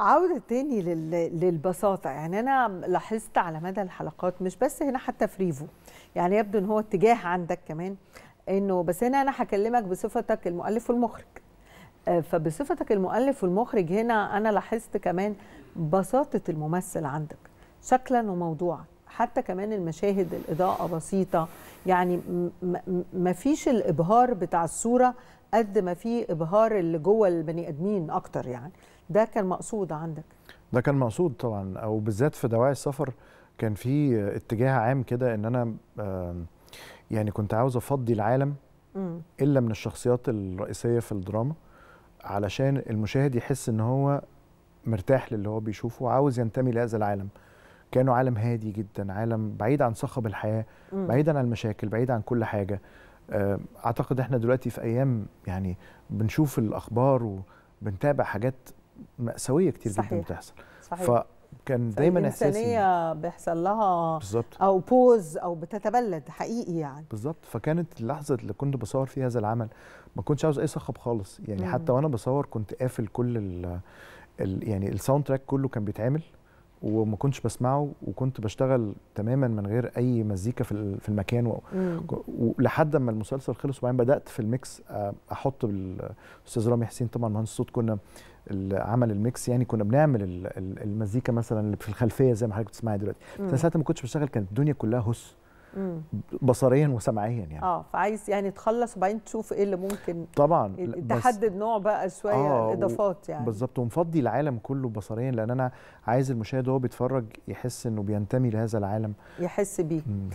عودة تاني للبساطة يعني أنا لاحظت على مدى الحلقات مش بس هنا حتى في ريفو يعني يبدو أن هو اتجاه عندك كمان أنه بس هنا أنا هكلمك بصفتك المؤلف والمخرج آه، فبصفتك المؤلف والمخرج هنا أنا لاحظت كمان بساطة الممثل عندك شكلا وموضوعا حتى كمان المشاهد الإضاءة بسيطة يعني مفيش الإبهار بتاع الصورة قد ما في إبهار اللي جوه البني آدمين أكتر يعني ده كان مقصود عندك ده كان مقصود طبعا او بالذات في دواعي السفر كان في اتجاه عام كده ان انا يعني كنت عاوز افضي العالم الا من الشخصيات الرئيسيه في الدراما علشان المشاهد يحس ان هو مرتاح للي هو بيشوفه وعاوز ينتمي لهذا العالم كانوا عالم هادي جدا عالم بعيد عن صخب الحياه بعيدا عن المشاكل بعيد عن كل حاجه آه، اعتقد احنا دلوقتي في ايام يعني بنشوف الاخبار وبنتابع حاجات مأساوية كتير صحيح. جدا بتحصل صحيح. فكان دايما احساسي الانسانيه بيحصل لها بالظبط او بوز او بتتبلد حقيقي يعني بالظبط فكانت اللحظه اللي كنت بصور فيها هذا العمل ما كنتش عاوز اي صخب خالص يعني مم. حتى وانا بصور كنت قافل كل ال يعني الساوند تراك كله كان بيتعمل وما كنتش بسمعه وكنت بشتغل تماما من غير اي مزيكا في في المكان ولحد ما المسلسل خلص وبعدين بدات في الميكس آه، احط الاستاذ رامي حسين طبعا مهندس الصوت كنا عمل الميكس يعني كنا بنعمل المزيكا مثلا اللي في الخلفيه زي ما حضرتك بتسمعها دلوقتي بس ساعتها ما كنتش بشتغل كانت الدنيا كلها هس بصريا وسمعيا يعني اه فعايز يعني تخلص وبعدين تشوف ايه اللي ممكن طبعا تحدد نوع بقى شويه آه اضافات يعني بالظبط ومفضي العالم كله بصريا لان انا عايز المشاهد وهو بيتفرج يحس انه بينتمي لهذا العالم يحس بيه